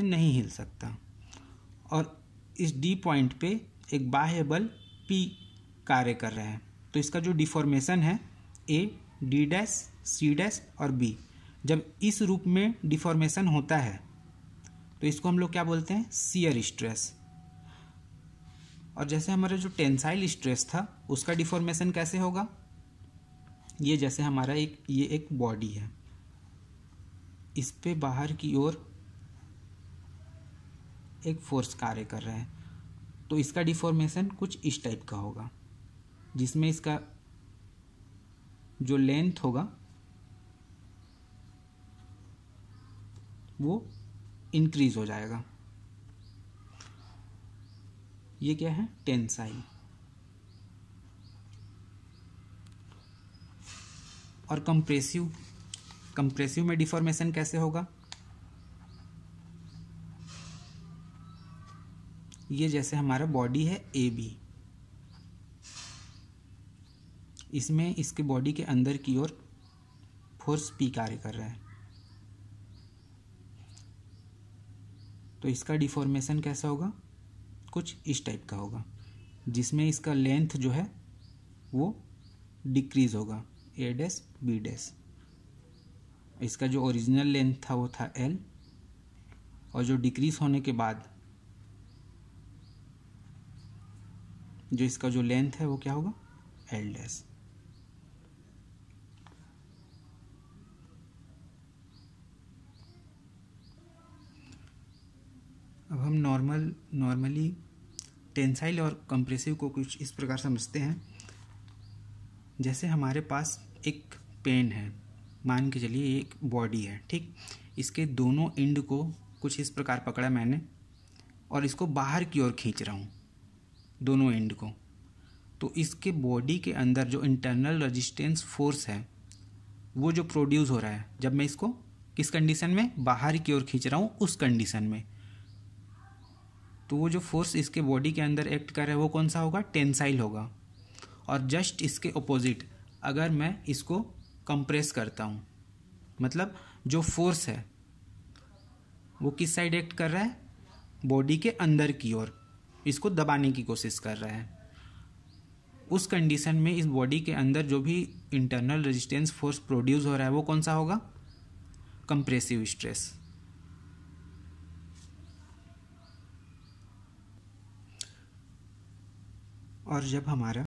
नहीं हिल सकता और इस डी पॉइंट पे एक बाह्य बल पी कार्य कर रहा है तो इसका जो डिफॉर्मेशन है A D dash C dash और बी जब इस रूप में डिफॉर्मेशन होता है तो इसको हम लोग क्या बोलते हैं सीयर स्ट्रेस और जैसे हमारा जो टेंसाइल स्ट्रेस था उसका डिफॉर्मेशन कैसे होगा ये जैसे हमारा एक ये एक बॉडी है इस पे बाहर की ओर एक फोर्स कार्य कर रहा है तो इसका डिफॉर्मेशन कुछ इस टाइप का होगा जिसमें इसका जो लेंथ होगा वो इंक्रीज हो जाएगा ये क्या है टेंसाइल और कंप्रेसिव कंप्रेसिव में डिफॉर्मेशन कैसे होगा ये जैसे हमारा बॉडी है ए बी इसमें इसके बॉडी के अंदर की ओर फोर्स पी कार्य कर रहा है तो इसका डिफॉर्मेशन कैसा होगा कुछ इस टाइप का होगा जिसमें इसका लेंथ जो है वो डिक्रीज होगा ए डैस बी डैस इसका जो ओरिजिनल लेंथ था वो था एल और जो डिक्रीज होने के बाद जो इसका जो लेंथ है वो क्या होगा एल डैस अब हम नॉर्मल नॉर्मली टेंसाइल और कंप्रेसिव को कुछ इस प्रकार समझते हैं जैसे हमारे पास एक पेन है मान के चलिए एक बॉडी है ठीक इसके दोनों एंड को कुछ इस प्रकार पकड़ा मैंने और इसको बाहर की ओर खींच रहा हूँ दोनों एंड को तो इसके बॉडी के अंदर जो इंटरनल रजिस्टेंस फोर्स है वो जो प्रोड्यूस हो रहा है जब मैं इसको किस कंडीशन में बाहर की ओर खींच रहा हूँ उस कंडीशन में तो वो जो फोर्स इसके बॉडी के अंदर एक्ट कर रहा है वो कौन सा होगा टेंसाइल होगा और जस्ट इसके ऑपोजिट अगर मैं इसको कंप्रेस करता हूँ मतलब जो फोर्स है वो किस साइड एक्ट कर रहा है बॉडी के अंदर की ओर इसको दबाने की कोशिश कर रहा है उस कंडीशन में इस बॉडी के अंदर जो भी इंटरनल रेजिस्टेंस फोर्स प्रोड्यूस हो रहा है वो कौन सा होगा कंप्रेसिव स्ट्रेस और जब हमारा